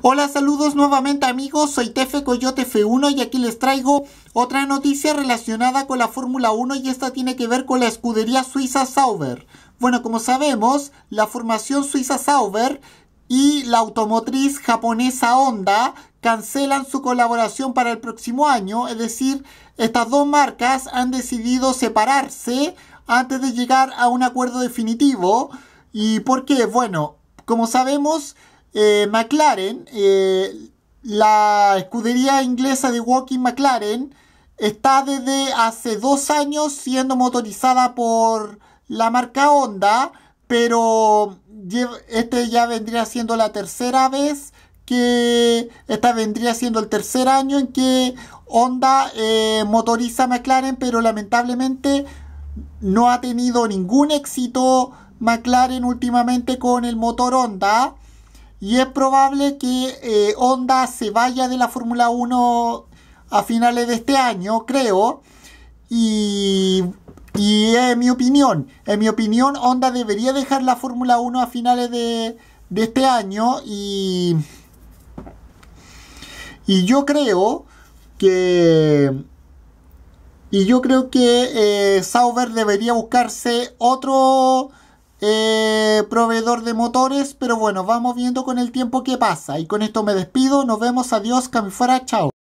Hola, saludos nuevamente amigos, soy Tefe Coyote F1 y aquí les traigo otra noticia relacionada con la Fórmula 1 y esta tiene que ver con la escudería suiza Sauber. Bueno, como sabemos, la formación suiza Sauber y la automotriz japonesa Honda cancelan su colaboración para el próximo año, es decir, estas dos marcas han decidido separarse antes de llegar a un acuerdo definitivo. ¿Y por qué? Bueno, como sabemos, eh, McLaren, eh, la escudería inglesa de Walking McLaren, está desde hace dos años siendo motorizada por la marca Honda, pero este ya vendría siendo la tercera vez que esta vendría siendo el tercer año en que Honda eh, motoriza McLaren, pero lamentablemente no ha tenido ningún éxito McLaren últimamente con el motor Honda. Y es probable que eh, Honda se vaya de la Fórmula 1 a finales de este año, creo. Y, y es mi opinión. En mi opinión, Honda debería dejar la Fórmula 1 a finales de, este año. Y, y yo creo que... Y yo creo que eh, Sauber debería buscarse otro eh, proveedor de motores, pero bueno, vamos viendo con el tiempo que pasa. Y con esto me despido, nos vemos, adiós, fuera, chao.